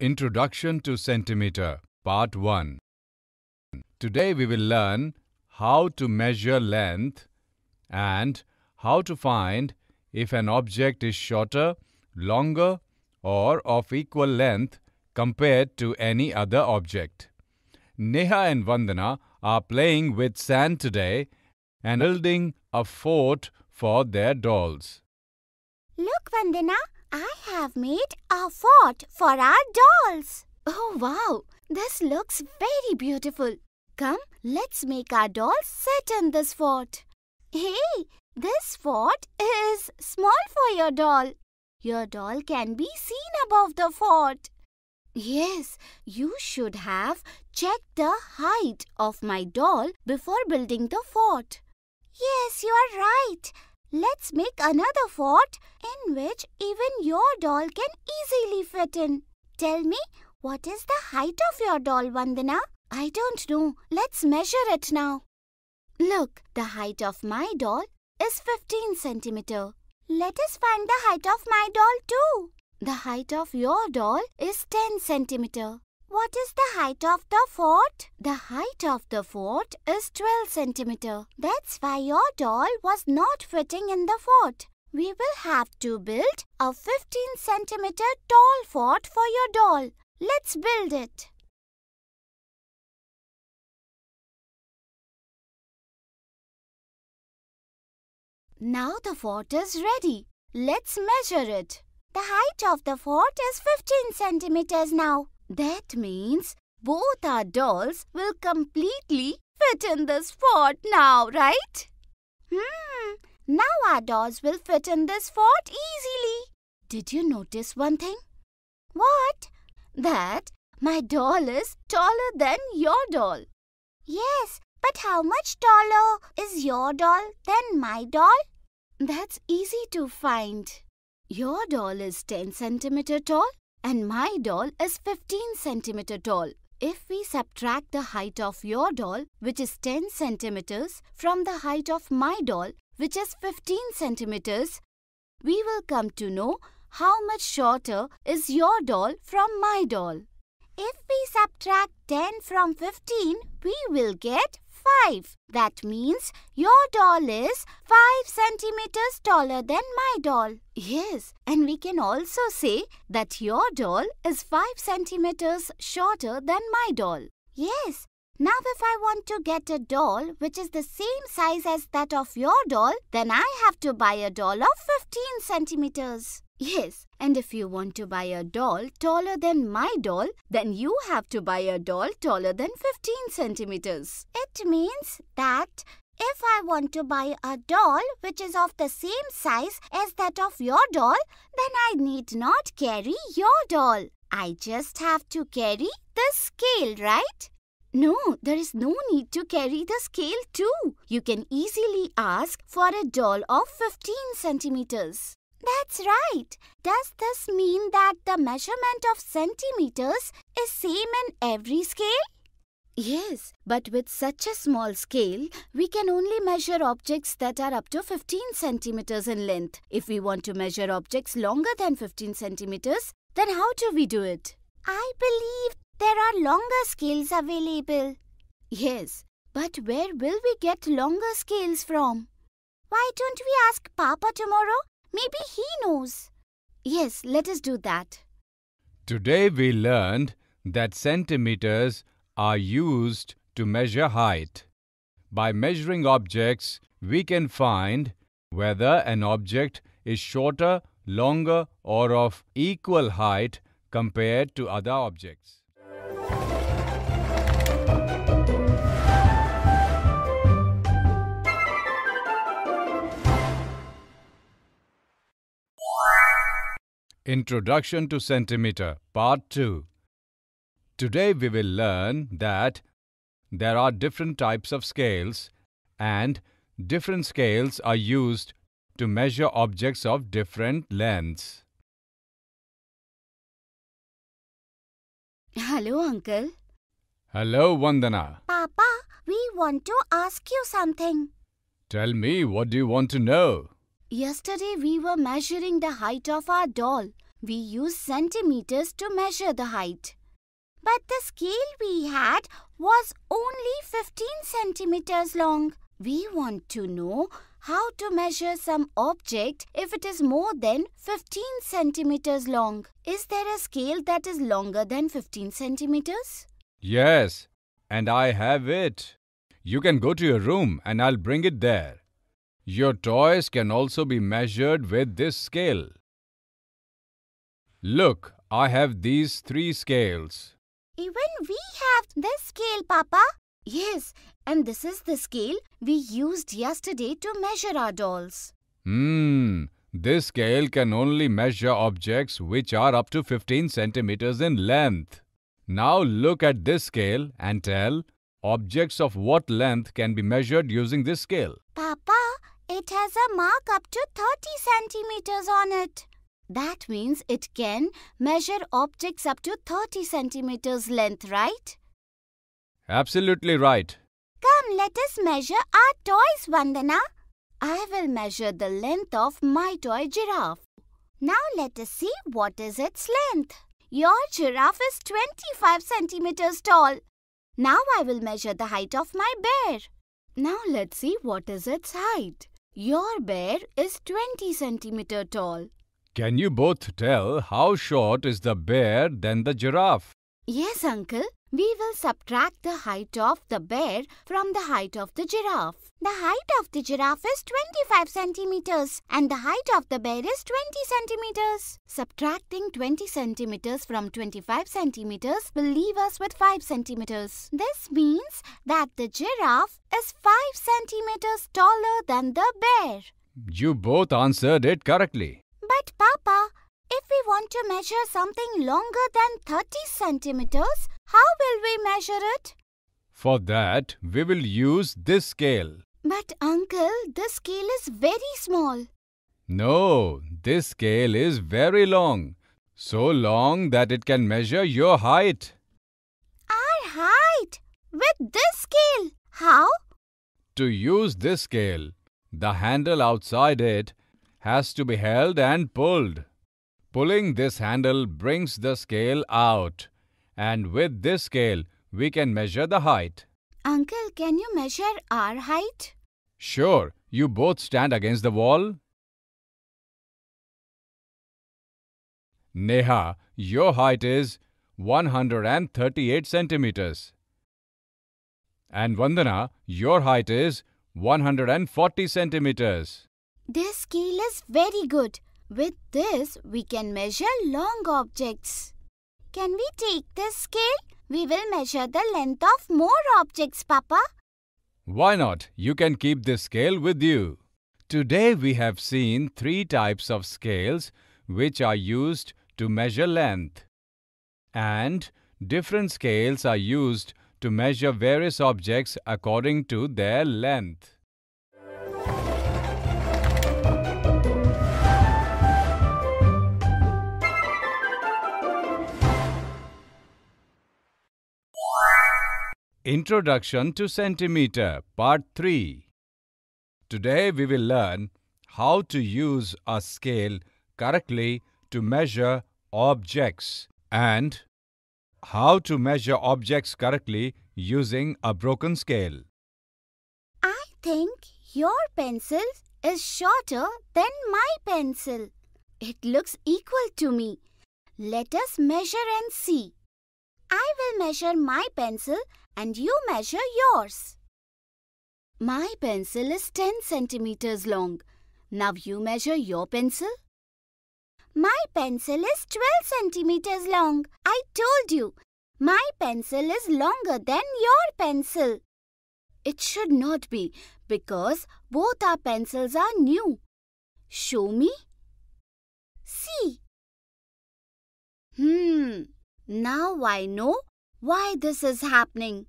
Introduction to Centimeter Part 1 Today we will learn how to measure length and how to find if an object is shorter, longer or of equal length compared to any other object. Neha and Vandana are playing with sand today and building a fort for their dolls. Look, Vandana, I have made a fort for our dolls. Oh, wow. This looks very beautiful. Come, let's make our dolls sit in this fort. Hey, this fort is small for your doll. Your doll can be seen above the fort. Yes, you should have checked the height of my doll before building the fort. Yes, you are right. Let's make another fort in which even your doll can easily fit in. Tell me, what is the height of your doll, Vandana? I don't know. Let's measure it now. Look, the height of my doll is 15 centimeter. Let us find the height of my doll too. The height of your doll is 10 centimeter. What is the height of the fort? The height of the fort is 12 centimeter. That's why your doll was not fitting in the fort. We will have to build a 15 centimeter tall fort for your doll. Let's build it. Now the fort is ready. Let's measure it. The height of the fort is 15 centimeters now. That means both our dolls will completely fit in this fort now, right? Hmm, now our dolls will fit in this fort easily. Did you notice one thing? What? That my doll is taller than your doll. Yes, but how much taller is your doll than my doll? That's easy to find. Your doll is 10 centimeter tall and my doll is 15 centimeter tall. If we subtract the height of your doll, which is 10 centimeters, from the height of my doll, which is 15 centimeters, we will come to know how much shorter is your doll from my doll. If we subtract 10 from 15, we will get 5. That means your doll is 5 centimeters taller than my doll. Yes, and we can also say that your doll is 5 centimeters shorter than my doll. Yes, now if I want to get a doll which is the same size as that of your doll, then I have to buy a doll of 15 centimeters. Yes, and if you want to buy a doll taller than my doll, then you have to buy a doll taller than 15 centimeters. It means that if I want to buy a doll which is of the same size as that of your doll, then I need not carry your doll. I just have to carry the scale, right? No, there is no need to carry the scale too. You can easily ask for a doll of 15 centimeters. That's right. Does this mean that the measurement of centimeters is same in every scale? Yes, but with such a small scale, we can only measure objects that are up to 15 centimeters in length. If we want to measure objects longer than 15 centimeters, then how do we do it? I believe there are longer scales available. Yes, but where will we get longer scales from? Why don't we ask Papa tomorrow Maybe he knows. Yes, let us do that. Today we learned that centimeters are used to measure height. By measuring objects, we can find whether an object is shorter, longer or of equal height compared to other objects. Introduction to Centimeter Part 2 Today we will learn that there are different types of scales and different scales are used to measure objects of different lengths. Hello, Uncle. Hello, Vandana. Papa, we want to ask you something. Tell me, what do you want to know? Yesterday we were measuring the height of our doll. We used centimeters to measure the height. But the scale we had was only 15 centimeters long. We want to know how to measure some object if it is more than 15 centimeters long. Is there a scale that is longer than 15 centimeters? Yes, and I have it. You can go to your room and I'll bring it there. Your toys can also be measured with this scale. Look, I have these three scales. Even we have this scale, Papa. Yes, and this is the scale we used yesterday to measure our dolls. Hmm, this scale can only measure objects which are up to 15 centimeters in length. Now look at this scale and tell objects of what length can be measured using this scale. Papa, it has a mark up to 30 centimeters on it. That means it can measure objects up to 30 centimeters length, right? Absolutely right. Come, let us measure our toys, Vandana. I will measure the length of my toy giraffe. Now let us see what is its length. Your giraffe is 25 centimeters tall. Now I will measure the height of my bear. Now let's see what is its height. Your bear is 20 centimeter tall. Can you both tell how short is the bear than the giraffe? Yes, uncle. We will subtract the height of the bear from the height of the giraffe. The height of the giraffe is 25 centimeters and the height of the bear is 20 centimeters. Subtracting 20 centimeters from 25 centimeters will leave us with 5 centimeters. This means that the giraffe is 5 centimeters taller than the bear. You both answered it correctly. But Papa, if we want to measure something longer than 30 centimeters, how will we measure it? For that, we will use this scale. But uncle, this scale is very small. No, this scale is very long. So long that it can measure your height. Our height? With this scale? How? To use this scale, the handle outside it has to be held and pulled. Pulling this handle brings the scale out and with this scale, we can measure the height. Uncle, can you measure our height? Sure. You both stand against the wall. Neha, your height is 138 centimeters. And Vandana, your height is 140 centimeters. This scale is very good. With this, we can measure long objects. Can we take this scale? We will measure the length of more objects, Papa. Why not? You can keep this scale with you. Today we have seen three types of scales which are used to measure length. And different scales are used to measure various objects according to their length. Introduction to Centimeter Part 3 Today we will learn how to use a scale correctly to measure objects and how to measure objects correctly using a broken scale. I think your pencil is shorter than my pencil. It looks equal to me. Let us measure and see. I will measure my pencil and you measure yours. My pencil is 10 centimeters long. Now you measure your pencil. My pencil is 12 centimeters long. I told you. My pencil is longer than your pencil. It should not be because both our pencils are new. Show me. See. Hmm. Now I know why this is happening.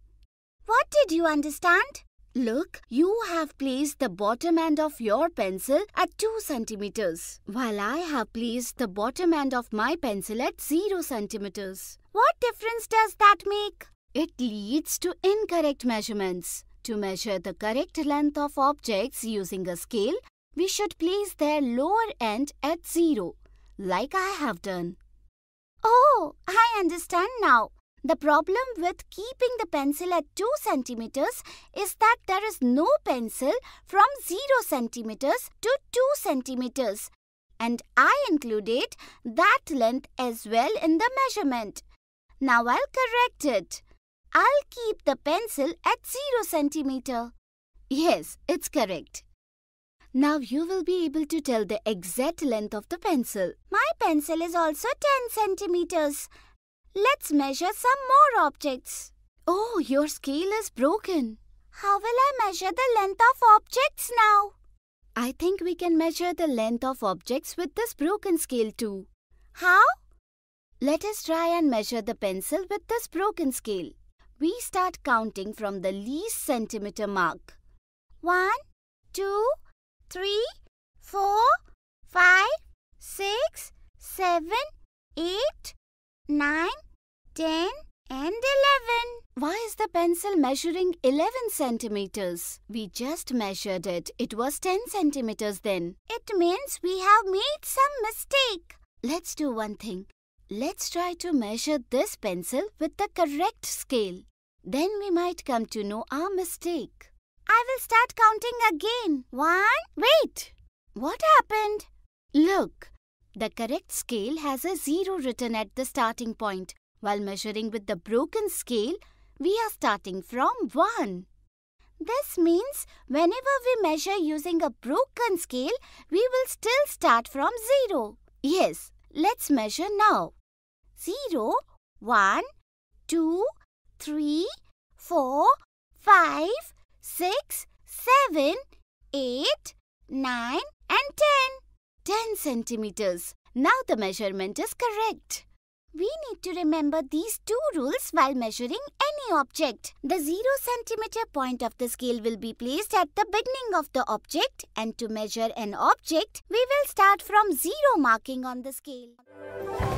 What did you understand? Look, you have placed the bottom end of your pencil at 2 centimeters, while I have placed the bottom end of my pencil at 0 centimeters. What difference does that make? It leads to incorrect measurements. To measure the correct length of objects using a scale, we should place their lower end at 0, like I have done. Oh, I understand now. The problem with keeping the pencil at 2 centimeters is that there is no pencil from 0 centimeters to 2 centimeters, and I included that length as well in the measurement. Now I'll correct it. I'll keep the pencil at 0 centimeter. Yes, it's correct. Now you will be able to tell the exact length of the pencil. My pencil is also 10 centimeters Let's measure some more objects. Oh, your scale is broken. How will I measure the length of objects now? I think we can measure the length of objects with this broken scale too. How? Let us try and measure the pencil with this broken scale. We start counting from the least centimeter mark. One, two, three, four, five, six, seven, eight. 9, 10 and 11. Why is the pencil measuring 11 centimeters? We just measured it. It was 10 centimeters then. It means we have made some mistake. Let's do one thing. Let's try to measure this pencil with the correct scale. Then we might come to know our mistake. I will start counting again. One, wait. What happened? Look, the correct scale has a zero written at the starting point. While measuring with the broken scale, we are starting from 1. This means whenever we measure using a broken scale, we will still start from 0. Yes, let's measure now. 0, 1, 2, 3, 4, 5, 6, 7, 8, 9 and 10. 10 centimeters. Now the measurement is correct. We need to remember these two rules while measuring any object. The 0 centimeter point of the scale will be placed at the beginning of the object and to measure an object, we will start from 0 marking on the scale.